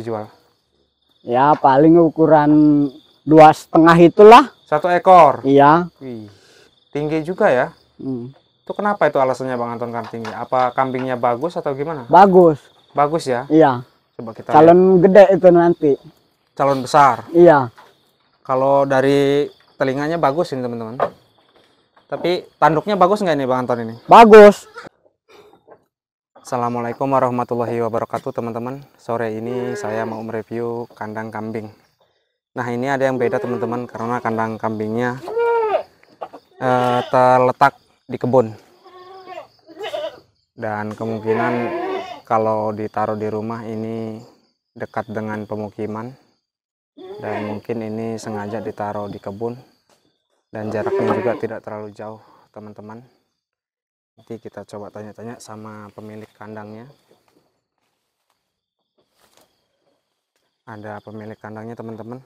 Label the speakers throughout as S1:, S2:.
S1: dijual? Ya paling ukuran dua setengah itulah. Satu ekor. Iya. Wih. Tinggi juga ya. Hmm.
S2: Itu kenapa itu alasannya Bang Anton kan tinggi? Apa kambingnya bagus atau gimana? Bagus. Bagus ya? Iya. Coba kita Calon
S1: lihat. gede itu nanti.
S2: Calon besar. Iya. Kalau dari telinganya bagus ini teman-teman. Tapi tanduknya bagus nggak ini Bang Anton ini? Bagus. Assalamualaikum warahmatullahi wabarakatuh teman-teman Sore ini saya mau mereview kandang kambing Nah ini ada yang beda teman-teman Karena kandang kambingnya eh, Terletak di kebun Dan kemungkinan Kalau ditaruh di rumah ini Dekat dengan pemukiman Dan mungkin ini sengaja ditaruh di kebun Dan jaraknya juga tidak terlalu jauh teman-teman nanti kita coba tanya-tanya sama pemilik kandangnya ada pemilik kandangnya teman-teman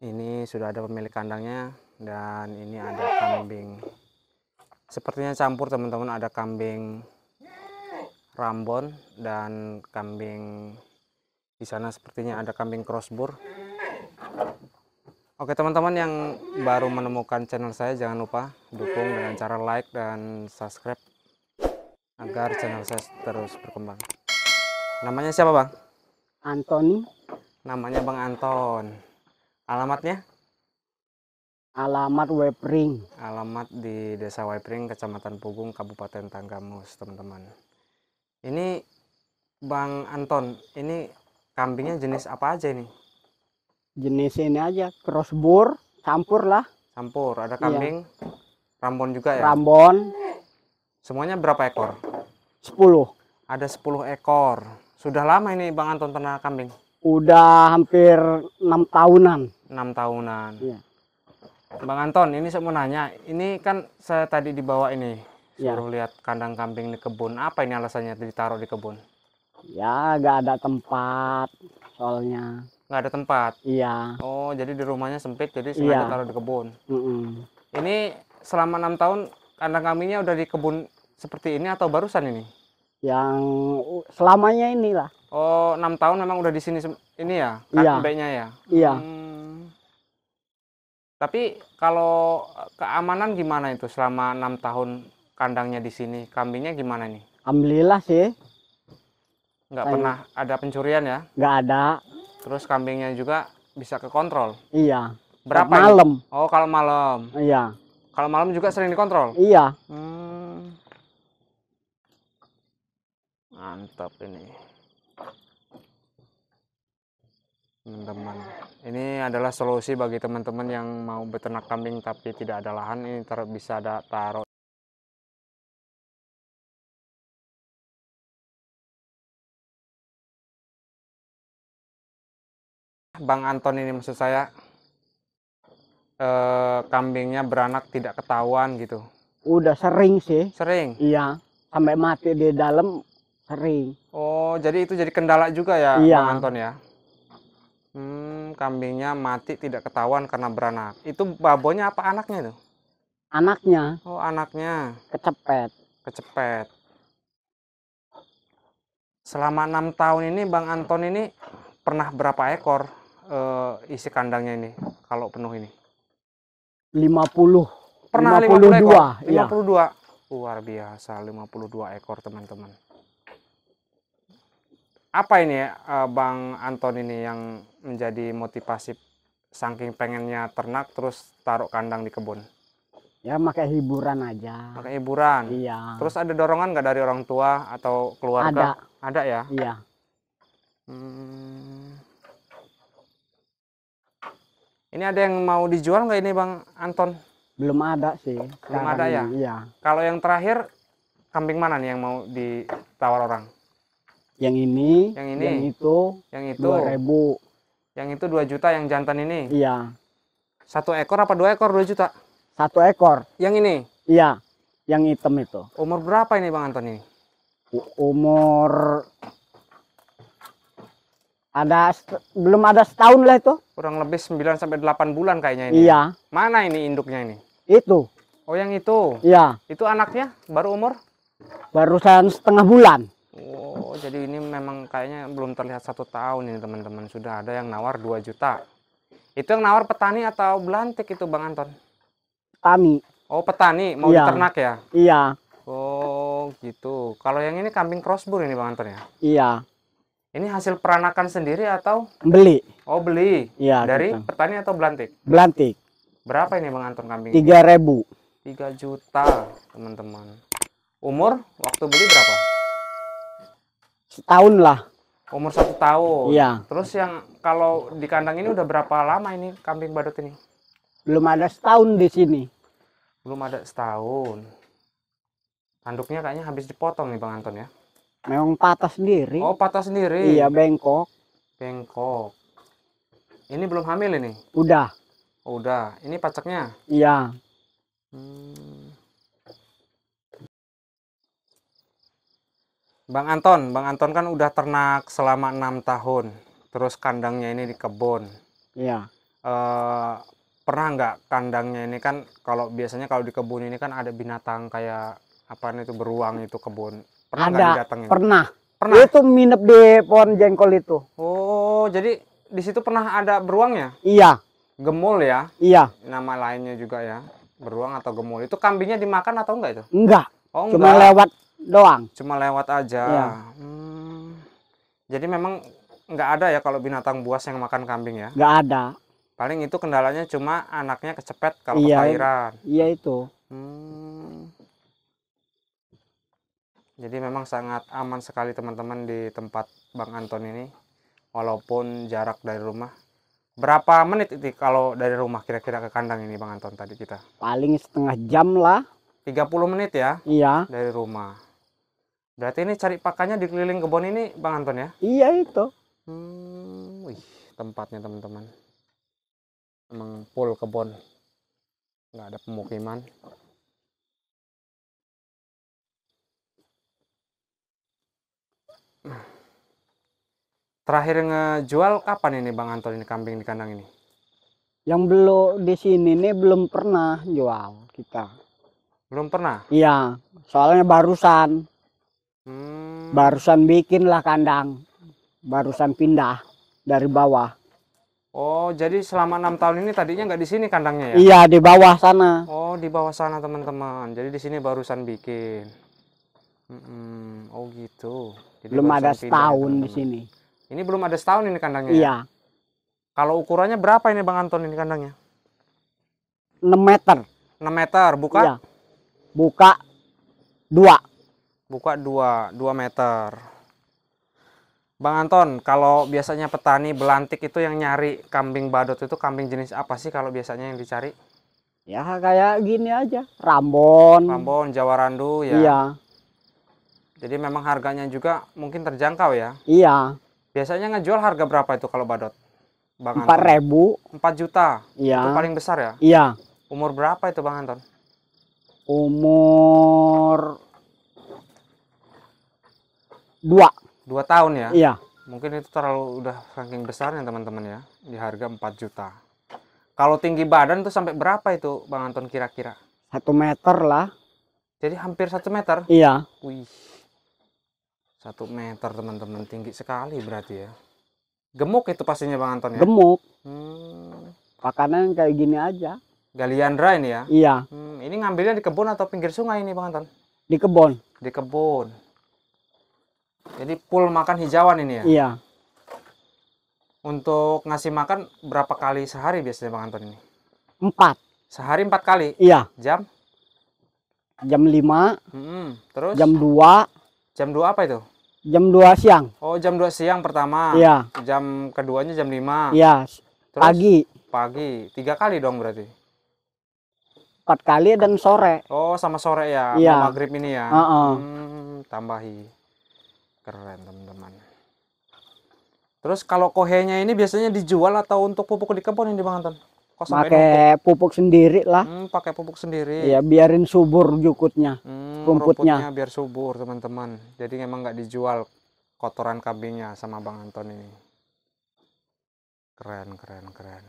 S2: ini sudah ada pemilik kandangnya dan ini ada kambing sepertinya campur teman-teman ada kambing rambon dan kambing di sana sepertinya ada kambing crossbur Oke teman-teman yang baru menemukan channel saya jangan lupa dukung dengan cara like dan subscribe agar channel saya terus berkembang. Namanya siapa bang?
S1: Anton.
S2: Namanya bang Anton. Alamatnya?
S1: Alamat Wepring.
S2: Alamat di Desa Wepring, Kecamatan Pugung, Kabupaten Tanggamus, teman-teman. Ini Bang Anton, ini kambingnya jenis apa aja ini? jenis ini
S1: aja crossbur campur lah
S2: campur ada iya. kambing iya. rambon juga ya rambon semuanya berapa ekor 10 ada 10 ekor sudah lama ini Bang Anton ternak kambing
S1: udah hampir enam tahunan
S2: enam tahunan iya. Bang Anton ini saya mau nanya ini kan saya tadi dibawa ini iya. suruh lihat kandang kambing di kebun apa ini alasannya ditaruh di kebun ya nggak ada tempat soalnya nggak ada tempat iya oh jadi di rumahnya sempit jadi sengaja iya. taruh di kebun mm -mm. ini selama enam tahun kandang kambingnya udah di kebun seperti ini atau barusan ini
S1: yang selamanya inilah
S2: oh enam tahun memang udah di sini ini ya kambingnya iya. ya
S1: iya hmm.
S2: tapi kalau keamanan gimana itu selama enam tahun kandangnya di sini kambingnya gimana nih
S1: alhamdulillah sih
S2: nggak Saya... pernah ada pencurian ya nggak ada Terus kambingnya juga bisa ke kontrol.
S1: Iya. Berapa? Malam.
S2: Ini? Oh, kalau malam. Iya. Kalau malam juga sering dikontrol.
S1: Iya. Hmm.
S2: Mantap ini. Teman-teman, ini adalah
S1: solusi bagi teman-teman yang mau beternak kambing tapi tidak ada lahan ini ter bisa ada taruh
S2: Bang Anton ini maksud saya e, kambingnya beranak tidak ketahuan gitu.
S1: Udah sering sih. Sering. Iya, sampai mati di dalam sering. Oh,
S2: jadi itu jadi kendala juga ya iya. Bang Anton ya. Hmm, kambingnya mati tidak ketahuan karena beranak. Itu babonnya apa anaknya itu? Anaknya. Oh, anaknya. Kecepet. Kecepet. Selama enam tahun ini Bang Anton ini pernah berapa ekor? uh, isi kandangnya ini kalau penuh ini?
S1: 50 pernah 52 ekor. 52 ya.
S2: luar biasa 52 ekor teman-teman apa ini uh, Bang Anton ini yang menjadi motivasi saking pengennya ternak terus taruh kandang di kebun
S1: ya pakai hiburan aja pakai
S2: hiburan iya terus ada dorongan nggak dari orang tua atau keluarga ada ada ya iya
S1: hmm.
S2: Ini ada yang mau dijual nggak ini Bang Anton? Belum ada sih. Belum ada ya? Iya. Kalau yang terakhir kambing mana nih yang mau ditawar orang? Yang ini, yang ini, yang
S1: itu, yang itu 2000.
S2: Yang itu 2 juta yang jantan ini? Iya. Satu ekor apa dua ekor dua juta?
S1: Satu ekor. Yang ini? Iya. Yang hitam itu. Umur berapa ini Bang Anton ini? umur ada belum ada setahun lah itu. Kurang lebih 9
S2: sampai delapan bulan kayaknya ini. Iya. Mana ini induknya ini? Itu. Oh, yang itu. Iya. Itu anaknya baru umur
S1: barusan setengah bulan.
S2: Oh, jadi ini memang kayaknya belum terlihat satu tahun ini teman-teman. Sudah ada yang nawar 2 juta. Itu yang nawar petani atau belantik itu Bang Anton? Petani. Oh, petani mau iya. ternak ya? Iya. Oh, gitu. Kalau yang ini kambing crossbur ini Bang Anton ya? Iya. Ini hasil peranakan sendiri atau beli? Oh beli. Iya. Dari gitu. petani atau belantik? Belantik. Berapa ini bang Anton kambing? Tiga ribu. Tiga juta teman-teman. Umur waktu beli berapa? Setahun lah. Umur satu tahun. Iya. Terus yang kalau di kandang ini udah berapa lama ini kambing badut ini?
S1: Belum ada setahun di sini.
S2: Belum ada setahun. Tanduknya kayaknya habis dipotong nih bang Anton ya?
S1: Memang patah sendiri. Oh,
S2: patah sendiri. Iya, bengkok. Bengkok. Ini belum hamil ini? Udah. Oh, udah. Ini pacaknya? Iya. Hmm. Bang Anton, Bang Anton kan udah ternak selama enam tahun, terus kandangnya ini di kebun. Iya. E, pernah nggak kandangnya ini kan kalau biasanya kalau di kebun ini kan ada binatang kayak apa itu beruang itu kebun
S1: Pernah ada pernah. Pernah. Itu minep di pohon jengkol itu.
S2: Oh, jadi di situ pernah ada beruangnya? Iya. Gemul ya? Iya. Nama lainnya juga ya. Beruang atau gemul. Itu kambingnya dimakan atau enggak itu? Enggak. Oh, enggak. Cuma lewat doang. Cuma lewat aja. Iya.
S1: Hmm.
S2: Jadi memang enggak ada ya kalau binatang buas yang makan kambing ya? enggak ada. Paling itu kendalanya cuma anaknya kecepet kalau iya, kelahiran.
S1: Iya itu.
S2: jadi memang sangat aman sekali teman-teman di tempat Bang Anton ini walaupun jarak dari rumah berapa menit itu kalau dari rumah kira-kira ke kandang ini Bang Anton tadi kita
S1: paling setengah jam lah
S2: 30 menit ya iya dari rumah berarti ini cari pakannya di keliling kebun ini Bang Anton ya
S1: iya itu
S2: hmm, wih, tempatnya teman-teman emang full kebun nggak ada pemukiman Terakhir ngejual kapan ini Bang Anton ini kambing di kandang ini?
S1: Yang belum di sini nih belum pernah jual kita. Belum pernah? Iya, soalnya barusan. Hmm. Barusan bikin lah kandang. Barusan pindah dari bawah.
S2: Oh, jadi selama enam tahun ini tadinya nggak di sini kandangnya ya? Iya, di bawah sana. Oh, di bawah sana teman-teman. Jadi di sini barusan bikin mm Oh gitu. Jadi belum ada setahun ya, di sini. Ini belum ada setahun ini kandangnya. Ya? Iya. Ya? Kalau ukurannya berapa ini Bang Anton ini kandangnya?
S1: 6 meter.
S2: 6 meter, buka? Iya.
S1: Buka dua.
S2: Buka dua 2 meter. Bang Anton, kalau biasanya petani belantik itu yang nyari kambing badut itu kambing jenis apa sih kalau biasanya yang dicari?
S1: Ya kayak gini aja, Rambon. Rambon,
S2: Jawa Randu ya. Iya. Jadi memang harganya juga mungkin terjangkau ya? Iya. Biasanya ngejual harga berapa itu kalau badot? Bang Anton? Empat ribu. Empat juta? Iya. Itu paling besar ya? Iya. Umur berapa itu Bang Anton?
S1: Umur dua. Dua tahun ya? Iya.
S2: Mungkin itu terlalu udah ranking ya teman-teman ya. Di harga empat juta. Kalau tinggi badan tuh sampai berapa itu Bang Anton kira-kira?
S1: Satu meter lah.
S2: Jadi hampir satu meter? Iya. Wih satu meter teman-teman tinggi sekali berarti ya gemuk itu pastinya bang Anton ya gemuk
S1: hmm. pakanan kayak gini aja
S2: Galiandra ini ya iya hmm. ini ngambilnya di kebun atau pinggir sungai ini bang Anton di kebun di kebun jadi pul makan hijauan ini ya iya untuk ngasih makan berapa kali sehari biasanya bang Anton ini empat sehari empat kali iya jam
S1: jam lima
S2: hmm. terus jam dua Jam 2 apa itu?
S1: Jam 2 siang.
S2: Oh, jam 2 siang pertama. Iya. Jam keduanya jam 5. Iya. Terus, pagi. Pagi. Tiga kali dong berarti.
S1: Empat kali dan sore.
S2: Oh, sama sore ya. Iya. Maghrib ini ya. Uh -uh. Hmm, tambahi. Keren teman-teman. Terus kalau kohenya ini biasanya dijual atau untuk pupuk di kebun ini Bang Anton? pakai
S1: pupuk sendiri
S2: lah hmm, pakai pupuk sendiri ya
S1: biarin subur jukutnya hmm, rumputnya. rumputnya
S2: biar subur teman-teman jadi emang nggak dijual kotoran kambingnya sama Bang Anton ini keren keren keren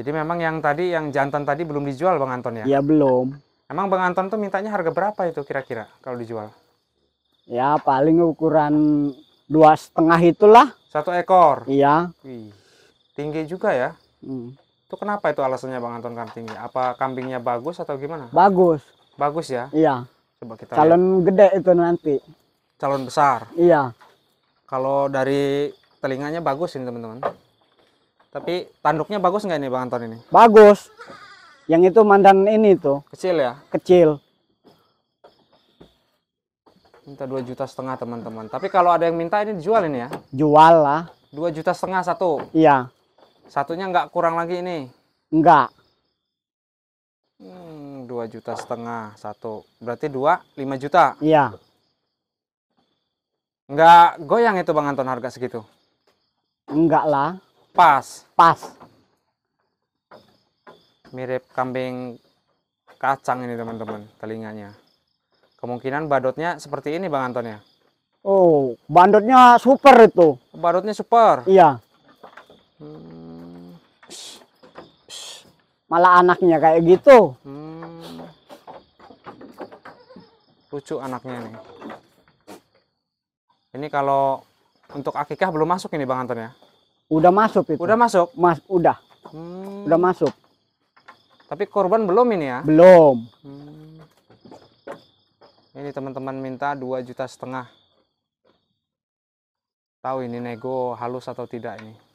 S2: jadi memang yang tadi yang jantan tadi belum dijual
S1: Bang Anton ya ya belum
S2: emang Bang Anton tuh mintanya harga berapa itu kira-kira kalau dijual
S1: ya paling ukuran dua setengah itulah satu ekor. Iya.
S2: Wih, tinggi juga ya. Hmm. Itu kenapa itu alasannya Bang Anton kan tinggi? Apa kambingnya bagus atau gimana? Bagus. Bagus ya? Iya. Coba kita Calon
S1: lihat. gede itu nanti.
S2: Calon besar. Iya. Kalau dari telinganya bagus ini teman-teman. Tapi tanduknya bagus nggak ini Bang Anton ini?
S1: Bagus. Yang itu mandan ini tuh. Kecil ya? Kecil
S2: minta dua juta setengah teman-teman tapi kalau ada yang minta ini dijual ini ya
S1: jual lah
S2: dua juta setengah satu iya satunya nggak kurang lagi ini nggak hmm, dua juta setengah satu berarti dua lima juta iya nggak goyang itu bang Anton harga segitu enggak lah pas pas mirip kambing kacang ini teman-teman telinganya Kemungkinan badotnya seperti ini Bang Anton ya?
S1: Oh, badutnya super itu.
S2: badutnya super?
S1: Iya. Hmm. Malah anaknya kayak gitu. Hmm.
S2: Lucu anaknya nih. Ini kalau untuk akikah belum masuk ini Bang Anton ya?
S1: Udah masuk itu. Udah masuk? Mas, udah. Hmm. Udah masuk.
S2: Tapi korban belum ini ya? Belum. Hmm ini teman-teman minta dua juta setengah tahu ini nego halus atau tidak ini